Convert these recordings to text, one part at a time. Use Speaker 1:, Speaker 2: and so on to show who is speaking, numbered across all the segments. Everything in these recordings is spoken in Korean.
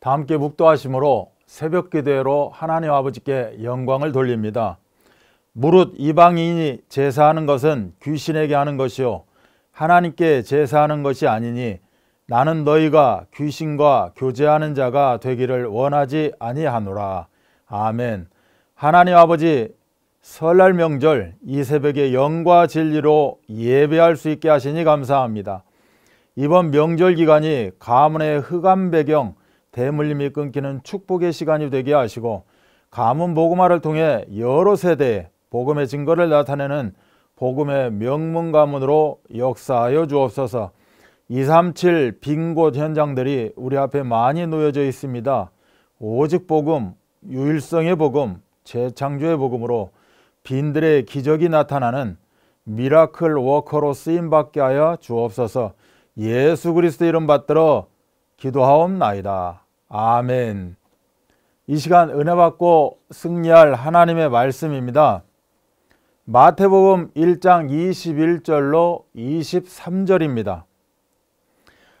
Speaker 1: 다 함께 묵도하심으로 새벽 기도로 하나님 아버지께 영광을 돌립니다. 무릇 이방인이 제사하는 것은 귀신에게 하는 것이요 하나님께 제사하는 것이 아니니 나는 너희가 귀신과 교제하는 자가 되기를 원하지 아니하노라. 아멘. 하나님 아버지 설날 명절 이 새벽에 영과 진리로 예배할 수 있게 하시니 감사합니다. 이번 명절 기간이 가문의 흑암 배경 대물림이 끊기는 축복의 시간이 되게 하시고 가문 복음화를 통해 여러 세대에 복음의 증거를 나타내는 복음의 명문 가문으로 역사하여 주옵소서. 237 빈 곳 현장들이 우리 앞에 많이 놓여져 있습니다. 오직 복음, 유일성의 복음, 재창조의 복음으로 빈들의 기적이 나타나는 미라클 워커로 쓰임 받게 하여 주옵소서. 예수 그리스도 이름 받들어 기도하옵나이다. 아멘. 이 시간 은혜 받고 승리할 하나님의 말씀입니다. 마태복음 1장 21절로 23절입니다.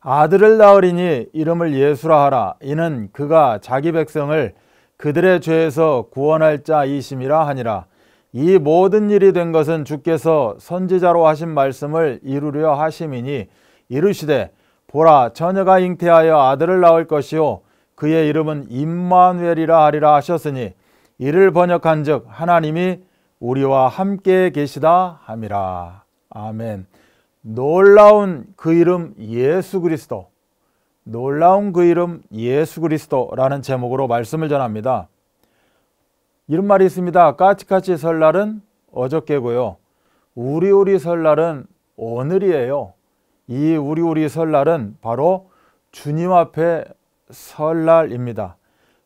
Speaker 1: 아들을 낳으리니 이름을 예수라 하라. 이는 그가 자기 백성을 그들의 죄에서 구원할 자이심이라 하니라. 이 모든 일이 된 것은 주께서 선지자로 하신 말씀을 이루려 하심이니 이르시되 보라 처녀가 잉태하여 아들을 낳을 것이요 그의 이름은 임마누엘이라 하리라 하셨으니 이를 번역한즉 하나님이 우리와 함께 계시다 함이라. 아멘. 놀라운 그 이름 예수 그리스도. 놀라운 그 이름 예수 그리스도라는 제목으로 말씀을 전합니다. 이런 말이 있습니다. 까치까치 설날은 어저께고요. 우리우리 설날은 오늘이에요. 이 우리 우리 설날은 바로 주님 앞에 설날입니다.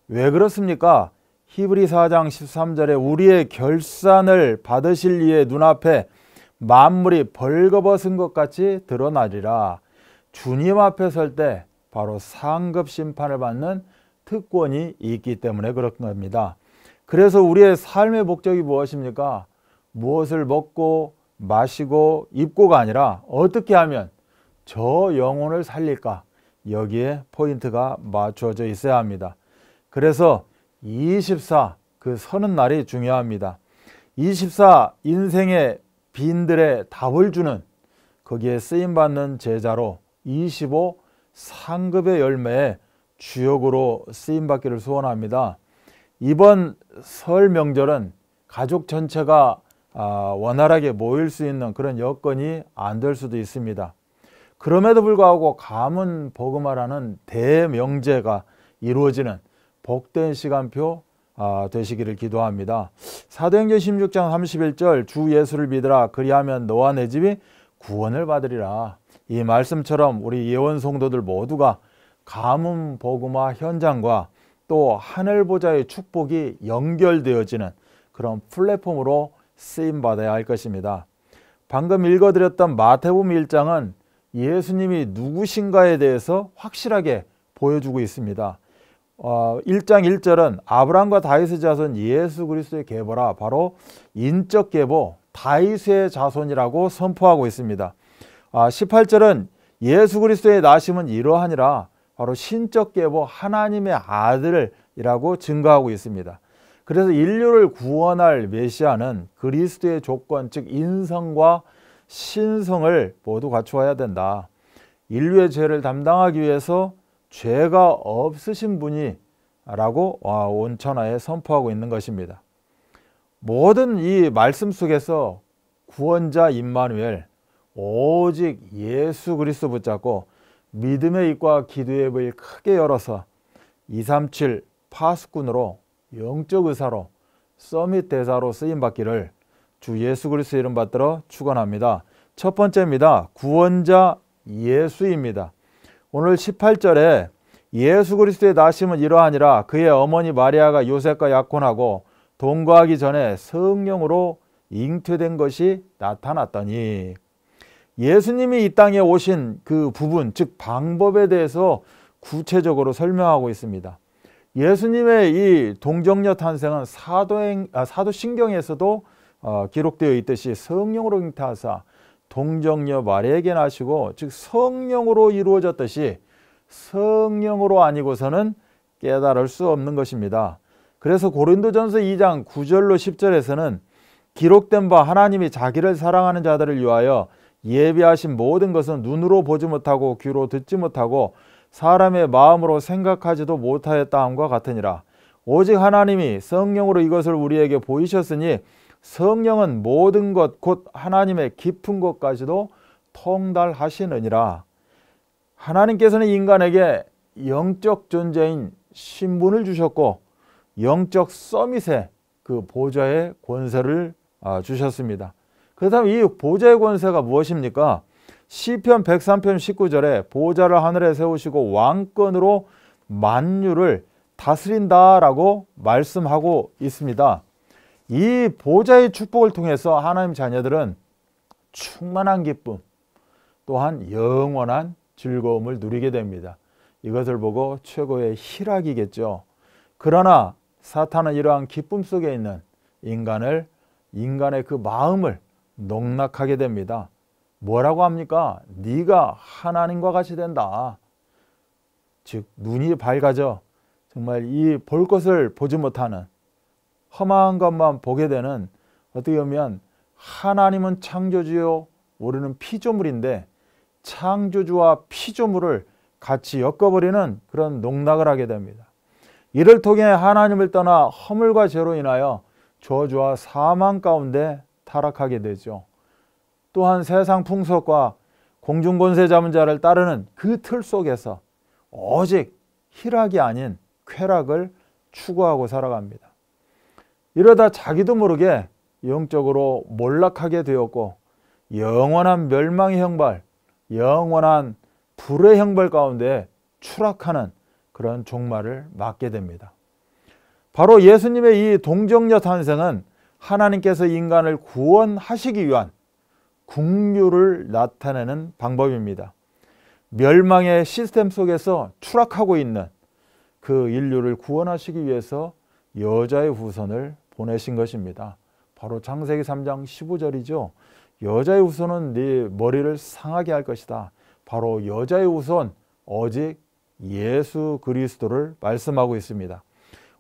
Speaker 1: 왜 그렇습니까? 히브리 4장 13절에 우리의 결산을 받으실 이의 눈앞에 만물이 벌거벗은 것 같이 드러나리라. 주님 앞에 설 때 바로 상급 심판을 받는 특권이 있기 때문에 그런 겁니다. 그래서 우리의 삶의 목적이 무엇입니까? 무엇을 먹고 마시고 입고가 아니라 어떻게 하면 저 영혼을 살릴까? 여기에 포인트가 맞춰져 있어야 합니다. 그래서 24, 그 서는 날이 중요합니다. 24 인생의 빈들의 답을 주는 거기에 쓰임받는 제자로 25 상급의 열매의 주역으로 쓰임받기를 소원합니다. 이번 설 명절은 가족 전체가 아, 원활하게 모일 수 있는 그런 여건이 안 될 수도 있습니다. 그럼에도 불구하고 가문 버금하라는 대명제가 이루어지는 복된 시간표 아, 되시기를 기도합니다. 사도행전 16장 31절 주 예수를 믿으라 그리하면 너와 내 집이 구원을 받으리라. 이 말씀처럼 우리 예원 성도들 모두가 가문 복음화 현장과 또 하늘 보좌의 축복이 연결되어지는 그런 플랫폼으로 쓰임 받아야 할 것입니다. 방금 읽어드렸던 마태복음 1장은 예수님이 누구신가에 대해서 확실하게 보여주고 있습니다. 어, 1장 1절은 아브라함과 다윗의 자손 예수 그리스도의 계보라 바로 인적 계보 다윗의 자손이라고 선포하고 있습니다. 아, 18절은 예수 그리스도의 나심은 이러하니라 바로 신적 계보 하나님의 아들이라고 증거하고 있습니다. 그래서 인류를 구원할 메시아는 그리스도의 조건 즉 인성과 신성을 모두 갖추어야 된다. 인류의 죄를 담당하기 위해서 죄가 없으신 분이 라고 온천하에 선포하고 있는 것입니다. 모든 이 말씀 속에서 구원자 임마누엘 오직 예수 그리스도 붙잡고 믿음의 입과 기도의 입을 크게 열어서 237 파수꾼으로 영적 의사로 서밋 대사로 쓰임 받기를 주 예수 그리스도 이름 받들어 축원합니다. 첫 번째입니다. 구원자 예수입니다. 오늘 18절에 예수 그리스도의 나심은 이러하니라 그의 어머니 마리아가 요셉과 약혼하고 동거하기 전에 성령으로 잉태된 것이 나타났더니 예수님이 이 땅에 오신 그 부분 즉 방법에 대해서 구체적으로 설명하고 있습니다. 예수님의 이 동정녀 탄생은 사도행, 아, 사도신경에서도 어, 기록되어 있듯이 성령으로 잉타하사 동정녀 마리에게 나시고 즉 성령으로 이루어졌듯이 성령으로 아니고서는 깨달을 수 없는 것입니다. 그래서 고린도전서 2장 9절로 10절에서는 기록된 바 하나님이 자기를 사랑하는 자들을 위하여 예비하신 모든 것은 눈으로 보지 못하고 귀로 듣지 못하고 사람의 마음으로 생각하지도 못하였다 함과 같으니라. 오직 하나님이 성령으로 이것을 우리에게 보이셨으니 성령은 모든 것 곧 하나님의 깊은 것까지도 통달하시느니라. 하나님께서는 인간에게 영적 존재인 신분을 주셨고 영적 서밋의 그 보좌의 권세를 아, 주셨습니다. 그렇다면 이 보좌의 권세가 무엇입니까? 시편 103편 19절에 보좌를 하늘에 세우시고 왕권으로 만유를 다스린다라고 말씀하고 있습니다. 이 보좌의 축복을 통해서 하나님 자녀들은 충만한 기쁨 또한 영원한 즐거움을 누리게 됩니다. 이것을 보고 최고의 희락이겠죠. 그러나 사탄은 이러한 기쁨 속에 있는 인간을 인간의 그 마음을 농락하게 됩니다. 뭐라고 합니까? 네가 하나님과 같이 된다. 즉 눈이 밝아져 정말 이 볼 것을 보지 못하는 험한 것만 보게 되는 어떻게 보면 하나님은 창조주요 우리는 피조물인데 창조주와 피조물을 같이 엮어버리는 그런 농락을 하게 됩니다. 이를 통해 하나님을 떠나 허물과 죄로 인하여 저주와 사망 가운데 타락하게 되죠. 또한 세상 풍속과 공중권세 잡은 자를 따르는 그 틀 속에서 오직 희락이 아닌 쾌락을 추구하고 살아갑니다. 이러다 자기도 모르게 영적으로 몰락하게 되었고 영원한 멸망의 형벌, 영원한 불의 형벌 가운데 추락하는 그런 종말을 맞게 됩니다. 바로 예수님의 이 동정녀 탄생은 하나님께서 인간을 구원하시기 위한 국류를 나타내는 방법입니다. 멸망의 시스템 속에서 추락하고 있는 그 인류를 구원하시기 위해서 여자의 후손을 보내신 것입니다. 바로 창세기 3장 15절이죠. 여자의 후손은 네 머리를 상하게 할 것이다. 바로 여자의 후손 오직 예수 그리스도를 말씀하고 있습니다.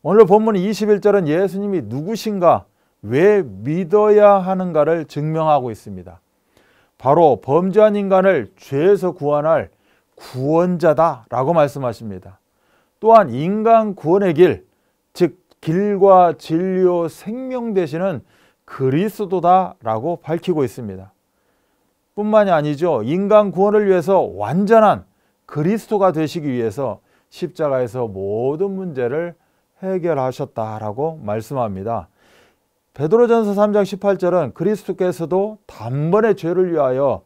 Speaker 1: 오늘 본문 21절은 예수님이 누구신가 왜 믿어야 하는가를 증명하고 있습니다. 바로 범죄한 인간을 죄에서 구원할 구원자다라고 말씀하십니다. 또한 인간 구원의 길, 즉 길과 진리요 생명 되시는 그리스도다라고 밝히고 있습니다. 뿐만이 아니죠. 인간 구원을 위해서 완전한 그리스도가 되시기 위해서 십자가에서 모든 문제를 해결하셨다라고 말씀합니다. 베드로전서 3장 18절은 그리스도께서도 단번에 죄를 위하여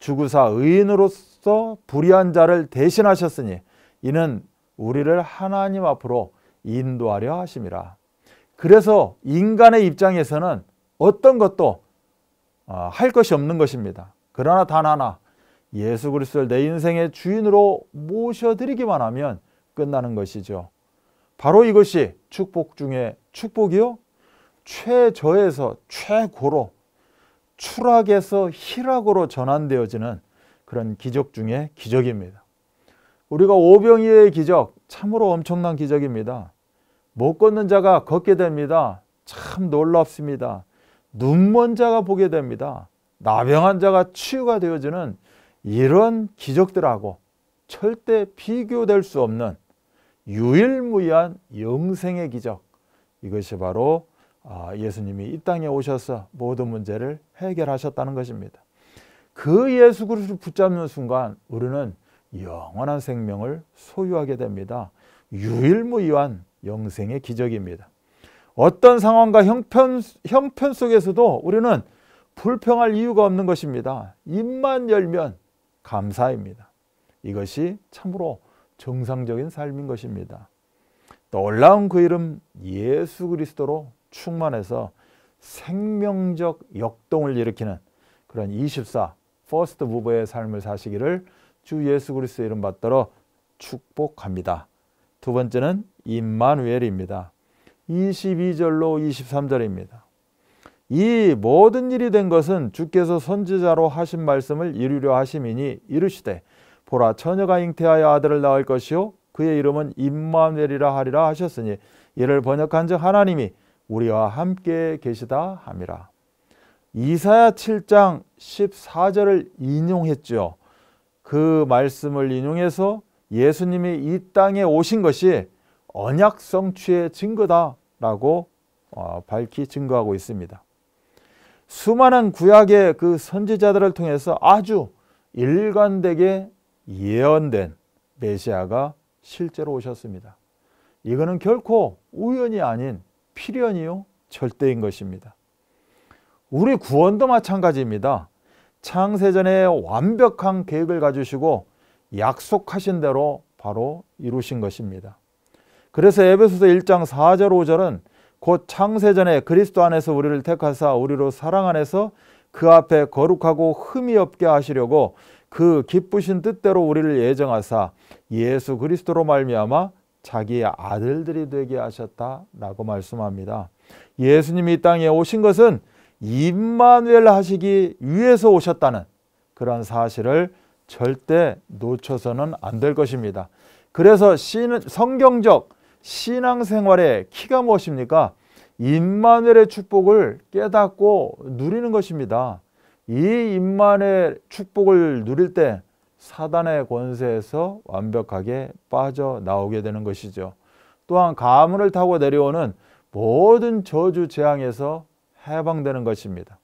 Speaker 1: 주구사 의인으로서 불의한 자를 대신하셨으니 이는 우리를 하나님 앞으로 인도하려 하심이라. 그래서 인간의 입장에서는 어떤 것도 어, 할 것이 없는 것입니다. 그러나 단 하나 예수 그리스도를 내 인생의 주인으로 모셔드리기만 하면 끝나는 것이죠. 바로 이것이 축복 중에 축복이요. 최저에서 최고로 추락에서 희락으로 전환되어지는 그런 기적 중에 기적입니다. 우리가 오병이의 기적 참으로 엄청난 기적입니다. 못 걷는 자가 걷게 됩니다. 참 놀랍습니다. 눈먼 자가 보게 됩니다. 나병한 자가 치유가 되어지는 이런 기적들하고 절대 비교될 수 없는 유일무이한 영생의 기적. 이것이 바로 아, 예수님이 이 땅에 오셔서 모든 문제를 해결하셨다는 것입니다. 그 예수 그리스도를 붙잡는 순간 우리는 영원한 생명을 소유하게 됩니다. 유일무이한 영생의 기적입니다. 어떤 상황과 형편, 형편 속에서도 우리는 불평할 이유가 없는 것입니다. 입만 열면 감사입니다. 이것이 참으로 정상적인 삶인 것입니다. 놀라운 그 이름 예수 그리스도로 충만해서 생명적 역동을 일으키는 그런 24 퍼스트 무버의 삶을 사시기를 주 예수 그리스도 이름 받들어 축복합니다. 두 번째는 임마누엘입니다. 22절로 23절입니다. 이 모든 일이 된 것은 주께서 선지자로 하신 말씀을 이루려 하심이니 이르시되 보라 처녀가 잉태하여 아들을 낳을 것이요 그의 이름은 임마누엘이라 하리라 하셨으니 이를 번역한즉 하나님이 우리와 함께 계시다 함이라. 이사야 7장 14절을 인용했죠. 그 말씀을 인용해서 예수님이 이 땅에 오신 것이 언약 성취의 증거다라고 어, 밝히 증거하고 있습니다. 수많은 구약의 그 선지자들을 통해서 아주 일관되게 예언된 메시아가 실제로 오셨습니다. 이거는 결코 우연이 아닌 필연이요 절대인 것입니다. 우리 구원도 마찬가지입니다. 창세전에 완벽한 계획을 가지시고 약속하신 대로 바로 이루신 것입니다. 그래서 에베소서 1장 4절 5절은 곧 창세전에 그리스도 안에서 우리를 택하사 우리로 사랑 안에서 그 앞에 거룩하고 흠이 없게 하시려고 그 기쁘신 뜻대로 우리를 예정하사 예수 그리스도로 말미암아 자기의 아들들이 되게 하셨다라고 말씀합니다. 예수님이 이 땅에 오신 것은 임마누엘 하시기 위해서 오셨다는 그런 사실을 절대 놓쳐서는 안 될 것입니다. 그래서 신, 성경적 신앙생활의 키가 무엇입니까? 임마엘의 축복을 깨닫고 누리는 것입니다. 이 임마누엘 축복을 누릴 때 사단의 권세에서 완벽하게 빠져나오게 되는 것이죠. 또한 가문을 타고 내려오는 모든 저주 재앙에서 해방되는 것입니다.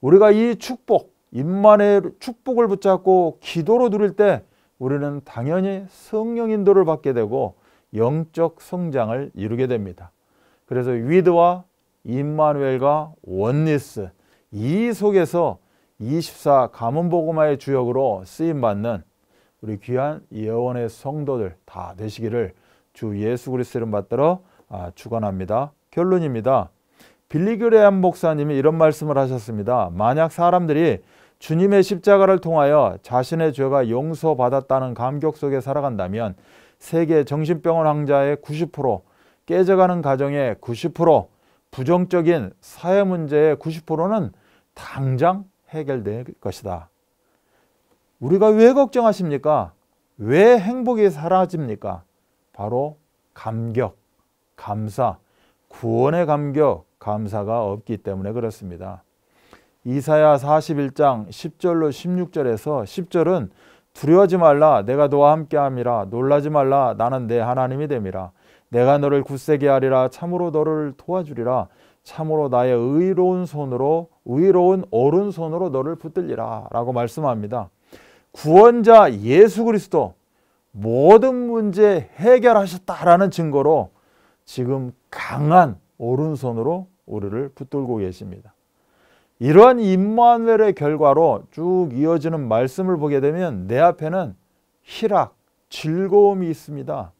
Speaker 1: 우리가 이 축복, 임만의 축복을 붙잡고 기도로 누릴 때 우리는 당연히 성령 인도를 받게 되고 영적 성장을 이루게 됩니다. 그래서 위드와 임마누엘과 원니스이 속에서 24 가문보고마의 주역으로 쓰임받는 우리 귀한 예원의 성도들 다 되시기를 주 예수 그리스도를 받들어 아, 축원합니다. 결론입니다. 빌리그레한 목사님이 이런 말씀을 하셨습니다. 만약 사람들이 주님의 십자가를 통하여 자신의 죄가 용서받았다는 감격 속에 살아간다면 세계 정신병원 환자의 90%, 깨져가는 가정의 90%, 부정적인 사회 문제의 90%는 당장 해결될 것이다. 우리가 왜 걱정하십니까? 왜 행복이 사라집니까? 바로 감격, 감사, 구원의 감격, 감사가 없기 때문에 그렇습니다. 이사야 41장 10절로 16절에서 10절은 두려워지 말라 내가 너와 함께함이라 놀라지 말라 나는 내 하나님이 됨이라 내가 너를 굳세게 하리라 참으로 너를 도와주리라 참으로 나의 의로운 손으로 의로운 오른손으로 너를 붙들리라라고 말씀합니다. 구원자 예수 그리스도 모든 문제 해결하셨다라는 증거로 지금 강한 오른손으로 우리를 붙들고 계십니다. 이러한 임마누엘의 결과로 쭉 이어지는 말씀을 보게 되면 내 앞에는 희락, 즐거움이 있습니다.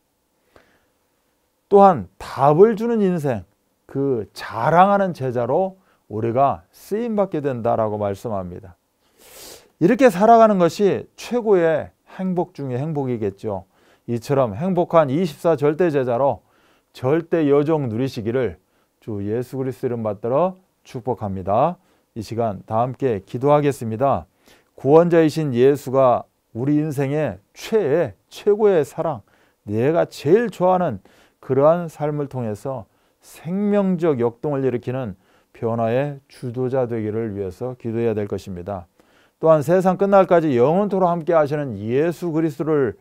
Speaker 1: 또한 답을 주는 인생, 그 자랑하는 제자로 우리가 쓰임받게 된다라고 말씀합니다. 이렇게 살아가는 것이 최고의 행복 중의 행복이겠죠. 이처럼 행복한 24절대 제자로 절대 여정 누리시기를 주 예수 그리스도 이름 받들어 축복합니다. 이 시간 다 함께 기도하겠습니다. 구원자이신 예수가 우리 인생의 최애, 최고의 사랑, 내가 제일 좋아하는 그러한 삶을 통해서 생명적 역동을 일으키는 변화의 주도자 되기를 위해서 기도해야 될 것입니다. 또한 세상 끝날까지 영원토록 함께 하시는 예수 그리스도로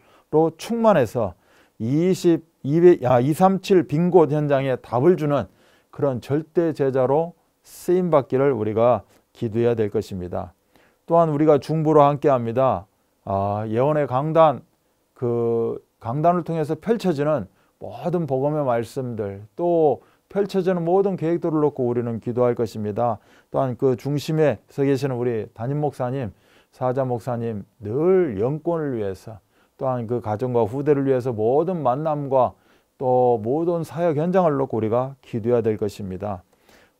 Speaker 1: 충만해서 20, 200, 아, 237 빈곳 현장에 답을 주는 그런 절대 제자로 쓰임 받기를 우리가 기도해야 될 것입니다. 또한 우리가 중보로 함께 합니다. 아, 예언의 강단 그 강단을 통해서 펼쳐지는 모든 복음의 말씀들 또 펼쳐지는 모든 계획들을 놓고 우리는 기도할 것입니다. 또한 그 중심에 서 계시는 우리 담임 목사님, 사자 목사님 늘 영권을 위해서 또한 그 가정과 후대를 위해서 모든 만남과 또 모든 사역 현장을 놓고 우리가 기도해야 될 것입니다.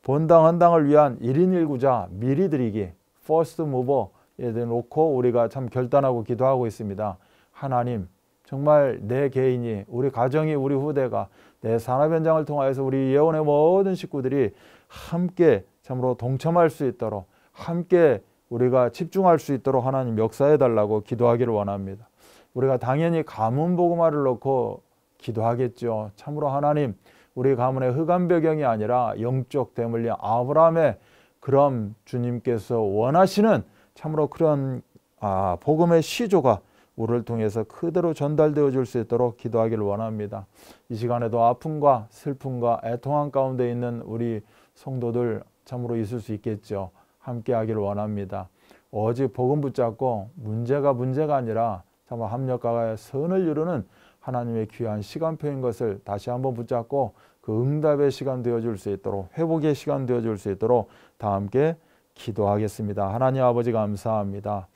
Speaker 1: 본당 헌당을 위한 1인 1구자 미리 드리기 퍼스트 무버 놓고 우리가 참 결단하고 기도하고 있습니다. 하나님 정말 내 개인이 우리 가정이 우리 후대가 내 산업 현장을 통하여서 우리 예원의 모든 식구들이 함께 참으로 동참할 수 있도록 함께 우리가 집중할 수 있도록 하나님 역사해 달라고 기도하기를 원합니다. 우리가 당연히 가문 복음화를 놓고 기도하겠죠. 참으로 하나님 우리 가문의 흑암 배경이 아니라 영적 대물리 아브라함의 그럼 주님께서 원하시는 참으로 그런 아, 복음의 시조가 우리를 통해서 그대로 전달되어 줄 수 있도록 기도하기를 원합니다. 이 시간에도 아픔과 슬픔과 애통한 가운데 있는 우리 성도들 참으로 있을 수 있겠죠. 함께 하기를 원합니다. 오직 복음 붙잡고 문제가 문제가 아니라 참 합력과 선을 이루는 하나님의 귀한 시간표인 것을 다시 한번 붙잡고 그 응답의 시간 되어줄 수 있도록 회복의 시간 되어줄 수 있도록 다 함께 기도하겠습니다. 하나님 아버지 감사합니다.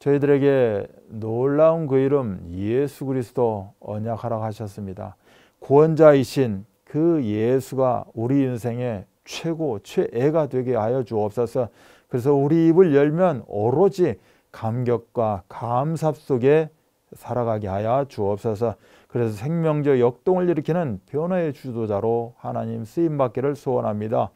Speaker 1: 저희들에게 놀라운 그 이름 예수 그리스도 언약하라 하셨습니다. 구원자이신 그 예수가 우리 인생의 최고 최애가 되게 하여 주옵소서. 그래서 우리 입을 열면 오로지 감격과 감사 속에 살아가게 하여 주옵소서. 그래서 생명적 역동을 일으키는 변화의 주도자로 하나님 쓰임받기를 소원합니다.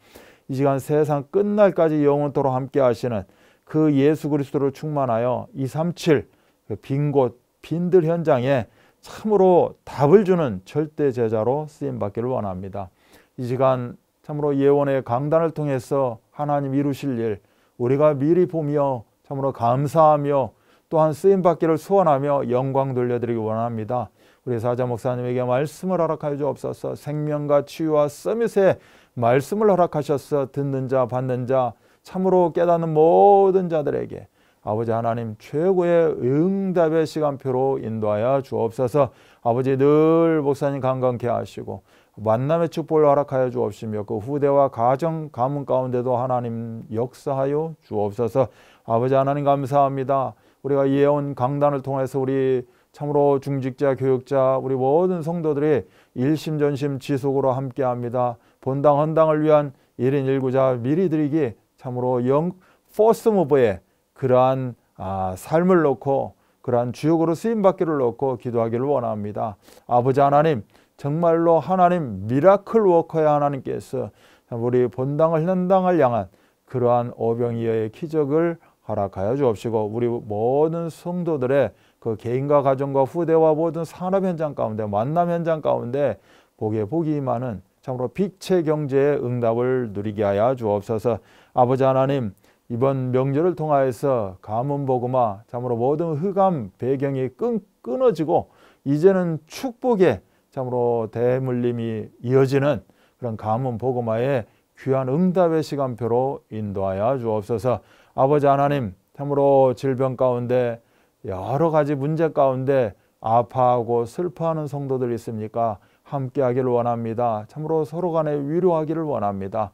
Speaker 1: 이 시간 세상 끝날까지 영원토록 함께 하시는 그 예수 그리스도를 충만하여 237빈 그 곳, 빈들 현장에 참으로 답을 주는 절대 제자로 쓰임받기를 원합니다. 이 시간 참으로 예원의 강단을 통해서 하나님 이루실 일 우리가 미리 보며 참으로 감사하며 또한 쓰임받기를 소원하며 영광 돌려드리기 원합니다. 우리 사자 목사님에게 말씀을 허락하여 주옵소서 생명과 치유와 서밋에 말씀을 허락하셔서 듣는 자 받는 자 참으로 깨닫는 모든 자들에게 아버지 하나님 최고의 응답의 시간표로 인도하여 주옵소서 아버지 늘 목사님 강건케 하시고 만남의 축복을 허락하여 주옵시며 그 후대와 가정 가문 가운데도 하나님 역사하여 주옵소서 아버지 하나님 감사합니다 우리가 예언 강단을 통해서 우리 참으로 중직자, 교육자, 우리 모든 성도들이 일심전심 지속으로 함께합니다. 본당, 헌당을 위한 1인 1구자 미리 드리기 참으로 영 포스 무브의 그러한 아, 삶을 놓고 그러한 주역으로 쓰임받기를 놓고 기도하기를 원합니다. 아버지 하나님 정말로 하나님 미라클 워커의 하나님께서 우리 본당을 현당을 향한 그러한 오병이어의 기적을 허락하여 주옵시고 우리 모든 성도들의 그 개인과 가정과 후대와 모든 산업 현장 가운데 만남 현장 가운데 복에 복이 임은 참으로 빛의 경제의 응답을 누리게 하여 주옵소서 아버지 하나님 이번 명절을 통하여서 가문복음화 참으로 모든 흑암 배경이 끈, 끊어지고 이제는 축복의 참으로 대물림이 이어지는 그런 가문복음화의 귀한 응답의 시간표로 인도하여 주옵소서 아버지 하나님 참으로 질병 가운데 여러 가지 문제 가운데 아파하고 슬퍼하는 성도들이 있습니까? 함께 하기를 원합니다. 참으로 서로 간에 위로하기를 원합니다.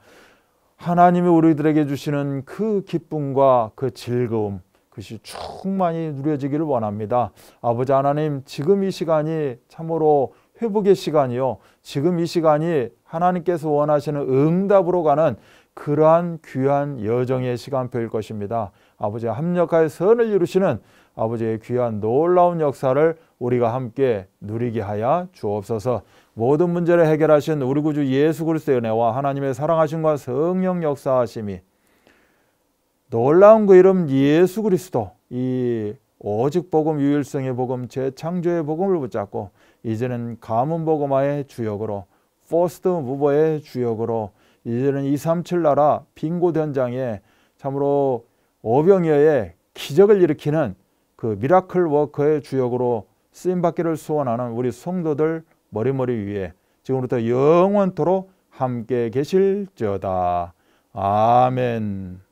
Speaker 1: 하나님이 우리들에게 주시는 그 기쁨과 그 즐거움, 그것이 충만히 누려지기를 원합니다. 아버지 하나님, 지금 이 시간이 참으로 회복의 시간이요. 지금 이 시간이 하나님께서 원하시는 응답으로 가는 그러한 귀한 여정의 시간표일 것입니다. 아버지 합력하여 선을 이루시는 아버지의 귀한 놀라운 역사를 우리가 함께 누리게 하여 주옵소서. 모든 문제를 해결하신 우리 구주 예수 그리스도의 은혜와 하나님의 사랑하심과 성령 역사하심이 놀라운 그 이름 예수 그리스도 이 오직 복음 유일성의 복음 재창조의 복음을 붙잡고 이제는 가문 복음화의 주역으로 포스트 무버의 주역으로 이제는 237 나라 빙고 현장에 참으로 오병이어의 기적을 일으키는 그 미라클 워커의 주역으로 쓰임받기를 소원하는 우리 성도들 머리머리 위에 지금부터 영원토록 함께 계실저다 아멘.